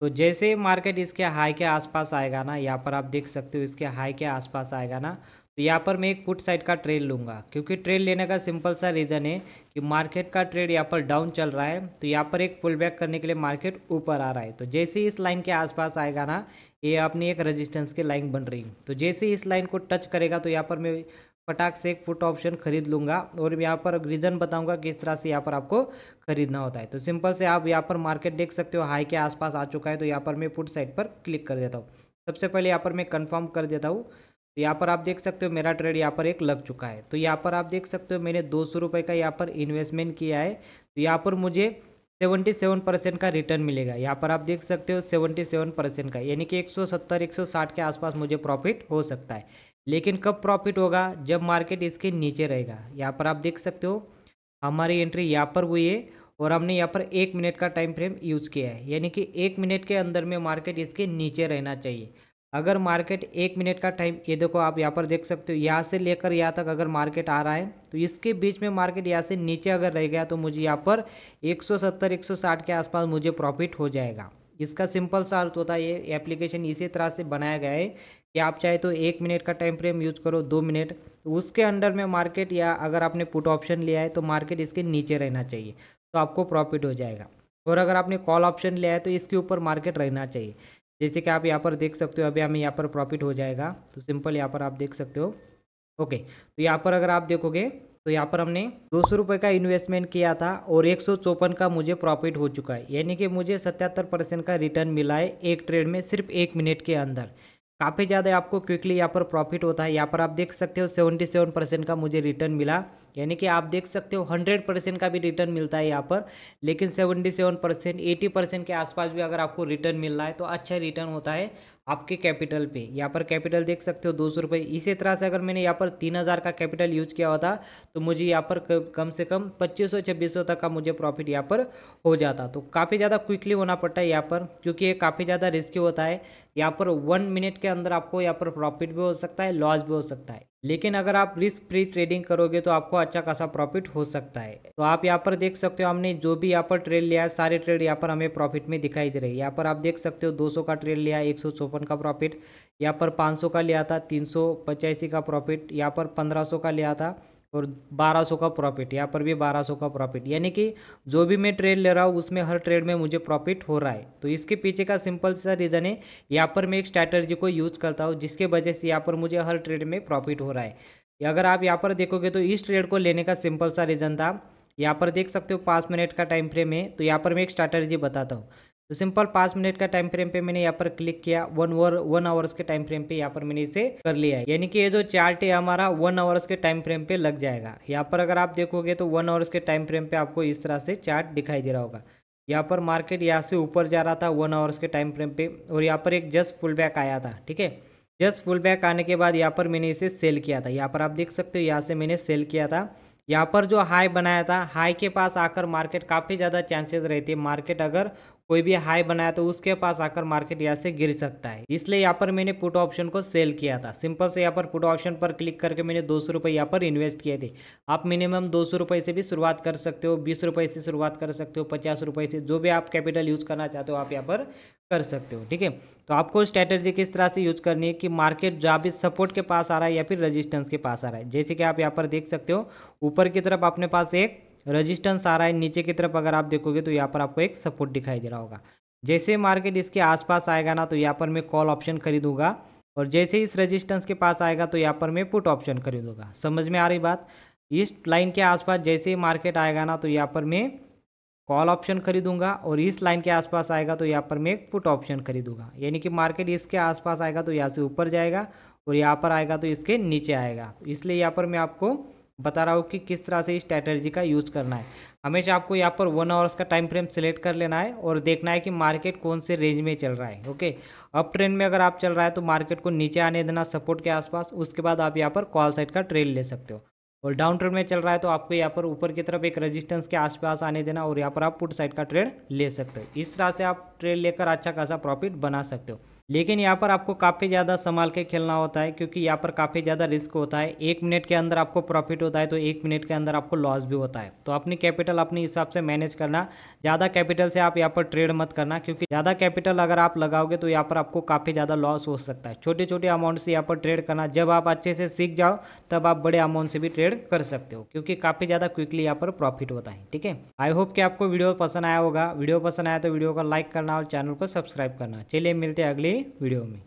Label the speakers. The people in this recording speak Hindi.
Speaker 1: तो जैसे मार्केट इसके हाई के आसपास आएगा ना यहाँ पर आप देख सकते हो इसके हाई के आसपास आएगा ना तो यहाँ पर मैं एक पुट साइड का ट्रेड लूँगा क्योंकि ट्रेड लेने का सिंपल सा रीज़न है कि मार्केट का ट्रेड यहाँ पर डाउन चल रहा है तो यहाँ पर एक फुल बैक करने के लिए मार्केट ऊपर आ रहा है तो जैसे ही इस लाइन के आसपास आएगा ना ये अपनी एक रेजिस्टेंस की लाइन बन रही तो जैसे ही इस लाइन को टच करेगा तो यहाँ पर मैं फटाक से एक फुट ऑप्शन खरीद लूँगा और यहाँ पर रीज़न बताऊंगा किस तरह से यहाँ पर आपको खरीदना होता है तो सिंपल से आप यहाँ पर मार्केट देख सकते हो हाई के आसपास आ चुका है तो यहाँ पर मैं फुट साइड पर क्लिक कर देता हूँ सबसे पहले यहाँ पर मैं कन्फर्म कर देता हूँ तो यहाँ पर आप देख सकते हो मेरा ट्रेड यहाँ पर एक लग चुका है तो यहाँ पर आप देख सकते हो मैंने दो सौ रुपये का यहाँ पर इन्वेस्टमेंट किया है तो यहाँ पर मुझे सेवेंटी सेवन परसेंट का रिटर्न मिलेगा यहाँ पर आप देख सकते हो 77% सेवन परसेंट का यानी कि एक सौ सत्तर एक सौ साठ के आसपास मुझे प्रॉफिट हो सकता है लेकिन कब प्रॉफिट होगा जब मार्केट इसके नीचे रहेगा यहाँ पर आप देख सकते हो हमारी एंट्री यहाँ पर हुई है और हमने यहाँ पर एक मिनट का टाइम फ्रेम यूज़ किया है यानी कि एक मिनट के अंदर में मार्केट इसके नीचे रहना चाहिए अगर मार्केट एक मिनट का टाइम ये देखो आप यहाँ पर देख सकते हो यहाँ से लेकर यहाँ तक अगर मार्केट आ रहा है तो इसके बीच में मार्केट यहाँ से नीचे अगर रह गया तो मुझे यहाँ पर 170 160 के आसपास मुझे प्रॉफिट हो जाएगा इसका सिंपल सा अर्थ होता है ये एप्लीकेशन इसी तरह से बनाया गया है कि आप चाहे तो एक मिनट का टाइम फ्रेम यूज करो दो मिनट तो उसके अंडर में मार्केट या अगर आपने पुट ऑप्शन लिया है तो मार्केट इसके नीचे रहना चाहिए तो आपको प्रॉफिट हो जाएगा और अगर आपने कॉल ऑप्शन लिया है तो इसके ऊपर मार्केट रहना चाहिए जैसे कि आप यहाँ पर देख सकते हो अभी हमें यहाँ पर प्रॉफिट हो जाएगा तो सिंपल यहाँ पर आप देख सकते हो ओके तो यहाँ पर अगर आप देखोगे तो यहाँ पर हमने दो सौ रुपये का इन्वेस्टमेंट किया था और एक सौ चौपन का मुझे प्रॉफिट हो चुका है यानी कि मुझे सत्याहत्तर परसेंट का रिटर्न मिला है एक ट्रेड में सिर्फ एक मिनट के अंदर काफ़ी ज़्यादा आपको क्विकली यहाँ पर प्रॉफिट होता है यहाँ पर आप देख सकते हो सेवेंटी सेवन परसेंट का मुझे रिटर्न मिला यानी कि आप देख सकते हो हंड्रेड परसेंट का भी रिटर्न मिलता है यहाँ पर लेकिन seventy seven percent eighty percent के आसपास भी अगर आपको रिटर्न मिल रहा है तो अच्छा रिटर्न होता है आपके कैपिटल पे यहाँ पर कैपिटल देख सकते हो दो सौ रुपये इसी तरह से अगर मैंने यहाँ पर तीन हज़ार का कैपिटल यूज किया होता तो मुझे यहाँ पर कम से कम पच्चीस सौ छब्बीस सौ तक का मुझे प्रॉफिट यहाँ पर हो जाता तो काफ़ी ज़्यादा क्विकली होना पड़ता है यहाँ पर क्योंकि ये काफ़ी ज़्यादा रिस्की होता है यहाँ पर वन मिनट के अंदर आपको यहाँ पर प्रॉफिट भी हो सकता है लॉस भी हो सकता है लेकिन अगर आप रिस्क फ्री ट्रेडिंग करोगे तो आपको अच्छा खासा प्रॉफिट हो सकता है तो आप यहाँ पर देख सकते हो हमने जो भी यहाँ पर ट्रेड लिया है सारे ट्रेड यहाँ पर हमें प्रॉफिट में दिखाई दे रही है यहाँ पर आप देख सकते हो 200 का ट्रेड लिया एक का प्रॉफिट यहाँ पर 500 का लिया था तीन का प्रॉफिट यहाँ पर सौ का लिया था और 1200 का प्रॉफिट यहाँ पर भी 1200 का प्रॉफिट यानी कि जो भी मैं ट्रेड ले रहा हूँ उसमें हर ट्रेड में मुझे प्रॉफिट हो रहा है तो इसके पीछे का सिंपल सा रीज़न है यहाँ पर मैं एक स्ट्रैटर्जी को यूज़ करता हूँ जिसके वजह से यहाँ पर मुझे हर ट्रेड में प्रॉफिट हो रहा है अगर आप यहाँ पर देखोगे तो इस ट्रेड को लेने का सिंपल सा रीज़न था यहाँ पर देख सकते हो पाँच मिनट का टाइम फ्रेम है तो यहाँ पर मैं एक स्ट्रैटर्जी बताता हूँ तो सिंपल पाँच मिनट का टाइम फ्रेम पे मैंने यहाँ पर क्लिक किया वन ओवर वन आवर्स के टाइम फ्रेम पे यहाँ पर मैंने इसे कर लिया है यानी कि ये जो चार्ट है हमारा वन आवर्स के टाइम फ्रेम पे लग जाएगा यहाँ पर अगर आप देखोगे तो वन आवर्स के टाइम फ्रेम पे आपको इस तरह से चार्ट दिखाई दे रहा होगा यहाँ पर मार्केट यहाँ से ऊपर जा रहा था वन आवर्स के टाइम फ्रेम पे और यहाँ पर एक जस्ट फुल बैक आया था ठीक है जस्ट फुल बैक आने के बाद यहाँ पर मैंने इसे सेल किया था यहाँ पर आप देख सकते हो यहाँ से मैंने सेल किया था यहाँ पर जो हाई बनाया था हाई के पास आकर मार्केट काफ़ी ज़्यादा चांसेस रहती है मार्केट अगर कोई भी हाई बनाया तो उसके पास आकर मार्केट यहाँ से गिर सकता है इसलिए यहाँ पर मैंने पुट ऑप्शन को सेल किया था सिंपल से यहाँ पर पुट ऑप्शन पर क्लिक करके मैंने दो सौ रुपये यहाँ पर इन्वेस्ट किए थे आप मिनिमम दो सौ रुपये से भी शुरुआत कर सकते हो बीस रुपये से शुरुआत कर सकते हो पचास रुपये से जो भी आप कैपिटल यूज़ करना चाहते हो आप यहाँ पर कर सकते हो ठीक है तो आपको स्ट्रैटेजी किस तरह से यूज करनी है कि मार्केट जहाँ भी सपोर्ट के पास आ रहा है या फिर रजिस्टेंस के पास आ रहा है जैसे कि आप यहाँ पर देख सकते हो ऊपर की तरफ अपने पास एक रजिस्टेंस आ रहा है नीचे की तरफ अगर आप देखोगे तो यहाँ पर आपको एक सपोर्ट दिखाई दे रहा होगा जैसे मार्केट इसके आसपास आएगा ना तो यहाँ पर मैं कॉल ऑप्शन खरीदूंगा और जैसे इस रेजिस्टेंस के पास आएगा तो यहाँ पर मैं पुट ऑप्शन खरीदूंगा समझ में आ रही बात इस लाइन के आसपास जैसे ही मार्केट आएगा ना तो यहाँ पर मैं कॉल ऑप्शन खरीदूंगा और इस लाइन के आसपास आएगा तो यहाँ पर मैं पुट ऑप्शन खरीदूंगा यानी कि मार्केट इसके आसपास आएगा तो यहाँ से ऊपर जाएगा और यहाँ पर आएगा तो इसके नीचे आएगा इसलिए यहाँ पर मैं आपको बता रहा हूँ कि किस तरह से इस स्ट्रैटर्जी का यूज़ करना है हमेशा आपको यहाँ पर वन आवर्स का टाइम फ्रेम सेलेक्ट कर लेना है और देखना है कि मार्केट कौन से रेंज में चल रहा है ओके अप ट्रेंड में अगर आप चल रहा है तो मार्केट को नीचे आने देना सपोर्ट के आसपास उसके बाद आप यहाँ पर कॉल साइड का ट्रेल ले सकते हो और डाउन ट्रेंड में चल रहा है तो आपको यहाँ पर ऊपर की तरफ एक रजिस्टेंस के आसपास आने देना और यहाँ पर आप पुट साइड का ट्रेड ले सकते हो इस तरह से आप ट्रेड लेकर अच्छा खासा प्रॉफिट बना सकते हो लेकिन यहाँ पर आपको काफ़ी ज़्यादा संभाल के खेलना होता है क्योंकि यहाँ पर काफ़ी ज़्यादा रिस्क होता है एक मिनट के अंदर आपको प्रॉफिट होता है तो एक मिनट के अंदर आपको लॉस भी होता है तो अपनी कैपिटल अपने हिसाब से मैनेज करना ज़्यादा कैपिटल से आप यहाँ पर ट्रेड मत करना क्योंकि ज़्यादा कैपिटल अगर आप लगाओगे तो यहाँ पर आपको काफ़ी ज़्यादा लॉस हो सकता है छोटे छोटे अमाउंट से यहाँ पर ट्रेड करना जब आप अच्छे से सीख जाओ तब आप बड़े अमाउंट से भी ट्रेड कर सकते हो क्योंकि काफ़ी ज़्यादा क्विकली यहाँ पर प्रॉफिट होता है ठीक है आई होप कि आपको वीडियो पसंद आया होगा वीडियो पसंद आया तो वीडियो को लाइक करना और चैनल को सब्सक्राइब करना चलिए मिलते हैं अगली वीडियो में